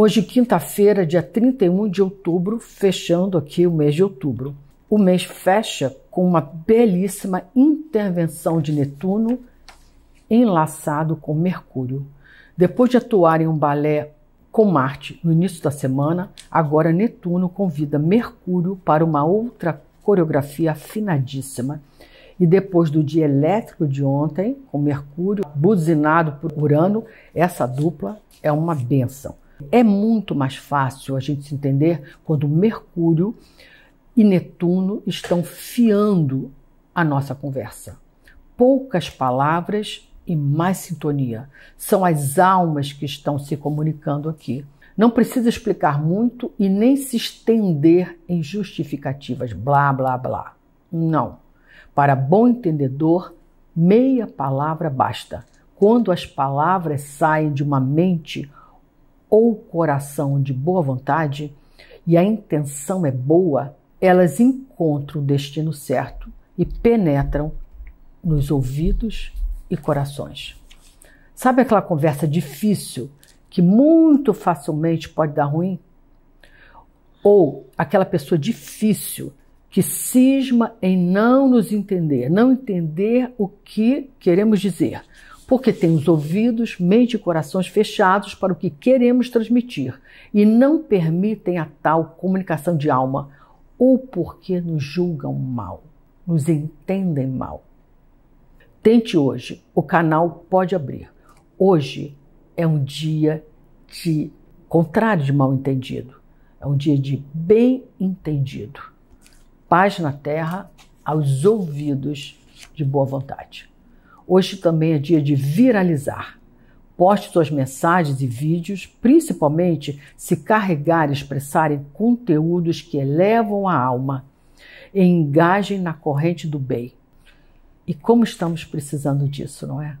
Hoje, quinta-feira, dia 31 de outubro, fechando aqui o mês de outubro. O mês fecha com uma belíssima intervenção de Netuno enlaçado com Mercúrio. Depois de atuar em um balé com Marte no início da semana, agora Netuno convida Mercúrio para uma outra coreografia afinadíssima. E depois do dia elétrico de ontem, com Mercúrio buzinado por Urano, essa dupla é uma benção. É muito mais fácil a gente se entender quando Mercúrio e Netuno estão fiando a nossa conversa. Poucas palavras e mais sintonia. São as almas que estão se comunicando aqui. Não precisa explicar muito e nem se estender em justificativas, blá, blá, blá. Não. Para bom entendedor, meia palavra basta. Quando as palavras saem de uma mente ou coração de boa vontade e a intenção é boa, elas encontram o destino certo e penetram nos ouvidos e corações. Sabe aquela conversa difícil que muito facilmente pode dar ruim? Ou aquela pessoa difícil que cisma em não nos entender, não entender o que queremos dizer, porque temos os ouvidos, mente e corações fechados para o que queremos transmitir e não permitem a tal comunicação de alma, ou porque nos julgam mal, nos entendem mal. Tente hoje, o canal pode abrir. Hoje é um dia de contrário de mal entendido, é um dia de bem entendido. Paz na terra aos ouvidos de boa vontade. Hoje também é dia de viralizar. Poste suas mensagens e vídeos, principalmente se carregar e expressarem conteúdos que elevam a alma. E engajem na corrente do bem. E como estamos precisando disso, não é?